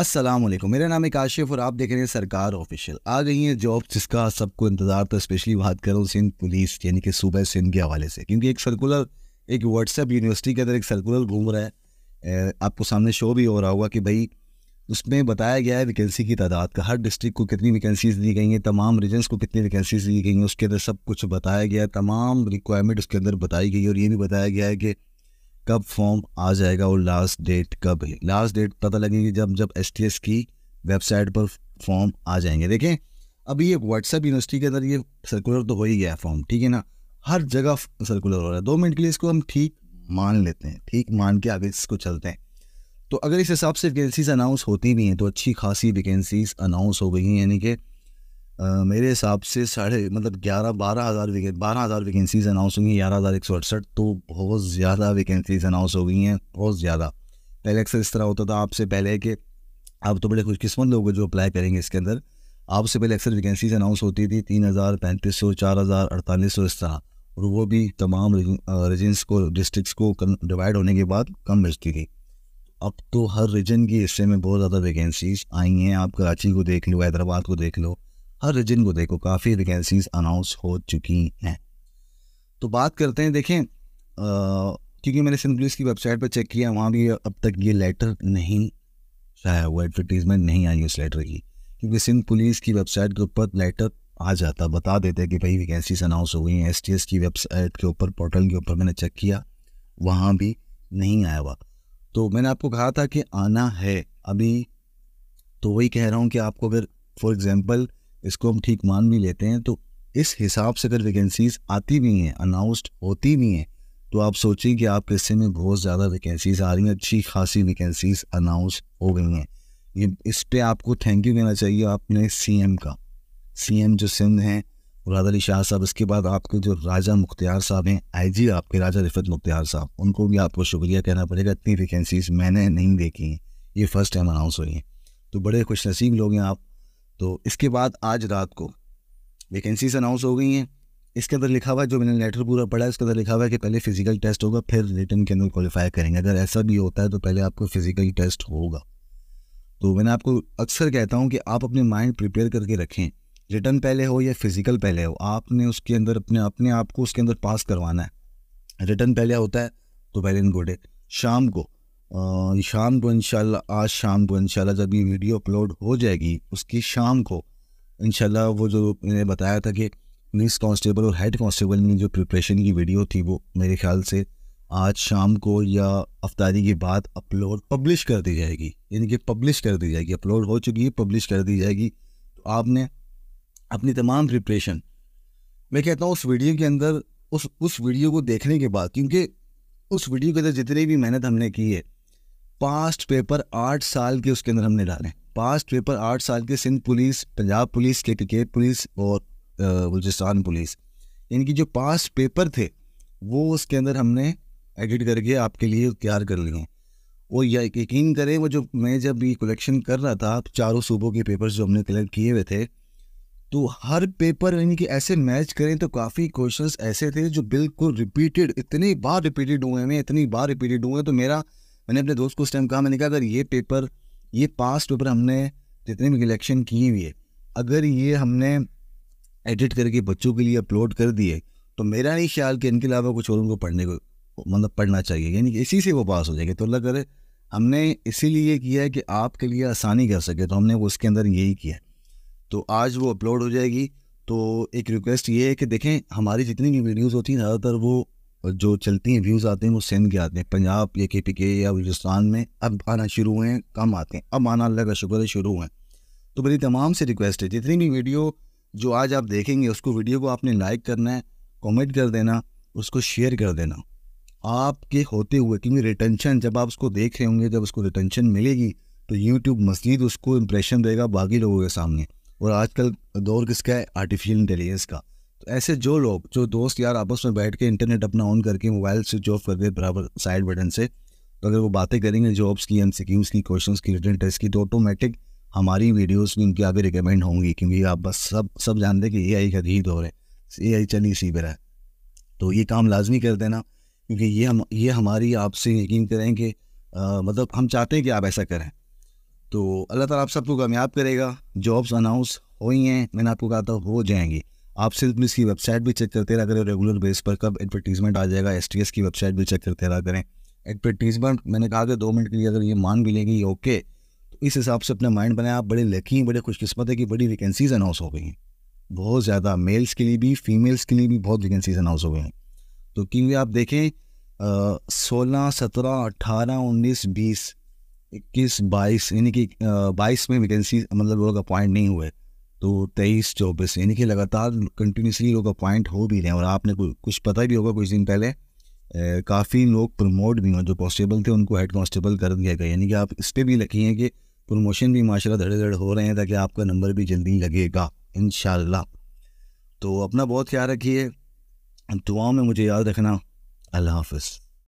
अस्सलाम वालेकुम मेरा नाम है काशिफ और आप देख रहे हैं सरकार ऑफिशियल आ गई है जॉब जिसका सबको इंतज़ार था स्पेशली बात करूँ सिंध पुलिस यानी कि सूबह सिंध के हवाले से क्योंकि एक सर्कुलर एक व्हाट्सएप यूनिवर्सिटी के अंदर एक सर्कुलर घूम रहा है आपको सामने शो भी हो रहा होगा कि भाई उसमें बताया गया है वैकेंसी की तादाद का हर डिस्ट्रिक्ट को कितनी वैकेंसीज दी गई हैं तमाम रीजन्स को कितनी वैकेंसीज दी गई हैं उसके अंदर सब कुछ बताया गया है तमाम रिक्वायरमेंट उसके अंदर बताई गई है और ये भी बताया गया है कि कब फॉर्म आ जाएगा और लास्ट डेट कब है लास्ट डेट पता लगेगी जब जब एस टी एस की वेबसाइट पर फॉर्म आ जाएंगे देखें अभी ये व्हाट्सएप यूनिवर्सिटी के अंदर ये सर्कुलर तो हो ही गया फॉर्म ठीक है ना हर जगह सर्कुलर हो रहा है दो मिनट के लिए इसको हम ठीक मान लेते हैं ठीक मान के आगे इसको चलते हैं तो अगर इस हिसाब से वैकेंसीज अनाउंस होती भी हैं तो अच्छी खासी वैकेंसीज अनाउंस हो गई हैं यानी कि मेरे हिसाब से साढ़े मतलब ग्यारह बारह हज़ार विकेट बारह हज़ार वैकेंसीज अनाउंस हुई हैं ग्यारह हज़ार एक सौ अड़सठ तो बहुत ज़्यादा वैकेंसीज अनाउंस हो गई हैं बहुत ज़्यादा पहले अक्सर इस तरह होता था आपसे पहले कि आप तो बड़े खुशकस्मत लोग जो अप्लाई करेंगे इसके अंदर आपसे पहले अक्सर वैकेंसीज अनाउंस होती थी तीन हज़ार पैंतीस सौ चार हज़ार अड़तालीस सौ इस तरह और वो भी तमाम रीजन्स को डिस्ट्रिक्स को डिवाइड होने के बाद कम मिलती थी अब तो हर रीजन के हिस्से में बहुत ज़्यादा वैकेंसीज आई हैं आप कराची को देख लो हैदराबाद को देख लो हर रीजन को देखो काफ़ी वैकेंसीज अनाउंस हो चुकी हैं तो बात करते हैं देखें क्योंकि मैंने सिंध पुलिस की वेबसाइट पर चेक किया वहाँ भी अब तक ये लेटर नहीं आया हुआ एडवर्टीजमेंट नहीं आई उस लेटर की क्योंकि सिंध पुलिस की वेबसाइट के ऊपर लेटर आ जाता बता देते कि भाई वैकेंसीज अनाउंस हो गई हैं एस की वेबसाइट के ऊपर पोर्टल के ऊपर मैंने चेक किया वहाँ भी नहीं आया हुआ तो मैंने आपको कहा था कि आना है अभी तो वही कह रहा हूँ कि आपको अगर फॉर एग्ज़ाम्पल इसको हम ठीक मान भी लेते हैं तो इस हिसाब से अगर वैकेंसीज आती भी हैं अनाउंस्ड होती भी हैं तो आप सोचिए कि आपके हिस्से में बहुत ज़्यादा वैकेंसीज आ रही हैं अच्छी खासी वैकेंसीज अनाउंस हो गई हैं ये इस पर आपको थैंक यू कहना चाहिए आपने एम का एम जो सिंध हैं मुराद अली शाह साहब इसके बाद आपके जो राजा मुख्तियार साहब हैं आईजी आपके राजा रिफत मुख्तियार साहब उनको भी आपको शुक्रिया कहना पड़ेगा इतनी वैकेंसीज मैंने नहीं देखी हैं ये फ़र्स्ट टाइम अनाउंस हुई हैं तो बड़े खुश नसीब लोग हैं आप तो इसके बाद आज रात को वैकेंसीज अनाउंस हो गई हैं इसके अंदर लिखा हुआ है जो मैंने लेटर पूरा पढ़ा है इसके अंदर लिखा हुआ है कि पहले फिजिकल टेस्ट होगा फिर रिटर्न के अंदर क्वालिफाई करेंगे अगर ऐसा भी होता है तो पहले आपको फिजिकल टेस्ट होगा तो मैंने आपको अक्सर कहता हूँ कि आप अपने माइंड प्रिपेयर करके रखें रिटर्न पहले हो या फिजिकल पहले हो आपने उसके अंदर अपने अपने आप को उसके अंदर पास करवाना है रिटर्न पहले होता है तो पहले इन गुड शाम को शाम को इंशाल्लाह आज शाम को इंशाल्लाह जब ये वीडियो अपलोड हो जाएगी उसकी शाम को इंशाल्लाह वो जो मैंने बताया था कि पुलिस कांस्टेबल और हेड कांस्टेबल ने जो प्रिपरेशन की वीडियो थी वो मेरे ख्याल से आज शाम को या अफ्तारी के बाद अपलोड पब्लिश कर दी जाएगी यानी कि पब्लिश कर दी जाएगी अपलोड हो चुकी है पब्लिश कर दी जाएगी तो आपने अपनी तमाम प्रिपरेशन मैं कहता हूँ उस वीडियो के अंदर उस उस वीडियो को देखने के बाद क्योंकि उस वीडियो के अंदर जितनी भी मेहनत हमने की है पास्ट पेपर आठ साल के उसके अंदर हमने डाले पास्ट पेपर आठ साल के सिंध पुलिस पंजाब पुलिस के के पुलिस और बलूचिस्तान पुलिस इनकी जो पास्ट पेपर थे वो उसके अंदर हमने एडिट करके आपके लिए तैयार कर लिए वो या यकीन करें वो जो मैं जब ये कलेक्शन कर रहा था चारों सूबों के पेपर्स जो हमने कलेक्ट किए हुए थे तो हर पेपर यानी कि ऐसे मैच करें तो काफ़ी क्वेश्चंस ऐसे थे जो बिल्कुल रिपीटेड इतनी बार रिपीटेड हुए हैं इतनी बार रिपीटेड हुए हैं तो मेरा मैंने अपने दोस्त को उस टाइम कहा मैंने कहा अगर ये पेपर ये पास्ट पेपर हमने जितने भी कलेक्शन किए हुए अगर ये हमने एडिट करके बच्चों के लिए अपलोड कर दिए तो मेरा नहीं ख्याल कि इनके अलावा कुछ और उनको पढ़ने को मतलब पढ़ना चाहिए यानी कि इसी से वो पास हो जाएगा तो अल्लाह करे हमने इसीलिए किया है कि आपके लिए आसानी कर सके तो हमने वो उसके अंदर यही किया तो आज वो अपलोड हो जाएगी तो एक रिक्वेस्ट ये है कि देखें हमारी जितनी भी वीडियोज़ होती हैं ज़्यादातर वो जो चलते हैं व्यूज़ आते हैं वो सिंध के आते हैं पंजाब या के पी के या बलूचिस्तान में अब आना शुरू हुए हैं कम आते हैं अब आना अल्लाह का शुक्र है शुरू हुए हैं तो मेरी तमाम से रिक्वेस्ट है जितनी भी वीडियो जो आज आप देखेंगे उसको वीडियो को आपने लाइक करना है कॉमेंट कर देना उसको शेयर कर देना आपके होते हुए क्योंकि रिटेंशन जब आप उसको देख रहे होंगे जब उसको रिटेंशन मिलेगी तो यूट्यूब मजीद उसको इम्प्रेशन देगा बाकी लोगों के सामने और आजकल दौर किसका है आर्टिफिशियल इंटेलिजेंस का ऐसे जो लोग जो दोस्त यार आपस में बैठ के इंटरनेट अपना ऑन करके मोबाइल स्विच ऑफ करके बराबर साइड बटन से तो अगर वो बातें करेंगे जॉब्स की एम सिक्यूम्स की क्वेश्चन की रिटर्न टेस्ट की तो ऑटोमेटिक हमारी वीडियोज़ भी उनके आगे रिकमेंड होंगी क्योंकि आप बस सब सब जानते हैं कि ए आई का ही दौर है ए आई चल ही सी पर है तो ये काम लाजमी कर देना क्योंकि ये हम ये हमारी आपसे यकीन करें कि मतलब हम चाहते हैं कि आप ऐसा करें तो अल्लाह ताला आप सबको कामयाब करेगा जॉब्स अनाउंस हुई हैं मैंने आपको कहा था हो जाएंगी आप सिर्फ इसकी वेबसाइट भी चेक करते रहा करें रेगुलर बेस पर कब एडवर्टीजमेंट आ जाएगा एस की वेबसाइट भी चेक करते रहा करें एडवर्टीजमेंट मैंने कहा कि दो मिनट के लिए अगर ये मान भी लेंगे ओके तो इस हिसाब से अपने माइंड बनाए आप बड़े लकी हैं बड़े खुशकस्मत है कि बड़ी वैकेंसीज अनाउंस हो गई हैं बहुत ज़्यादा मेल्स के लिए भी फीमेल्स के लिए भी बहुत वैकेंसीज अनाउंस हो गई हैं तो क्योंकि आप देखें सोलह सत्रह अट्ठारह उन्नीस बीस इक्कीस बाईस यानी कि बाईस में वैकेंसी मतलब लोग अपॉइंट नहीं हुए तो तेईस चौबीस यानी कि लगातार कंटिन्यूसली लोग अपॉइंट हो भी रहे हैं और आपने कुछ पता भी होगा कुछ दिन पहले काफ़ी लोग प्रमोट भी हुए जो कॉन्स्टेबल थे उनको हेड कॉन्स्टेबल कर दिया गया यानी कि आप इस पर भी लकी हैं कि प्रमोशन भी माशा धड़े धड़े हो रहे हैं ताकि आपका नंबर भी जल्दी लगेगा इन तो अपना बहुत ख्याल रखिए दुआओं में मुझे याद रखना अल्लाह हाफ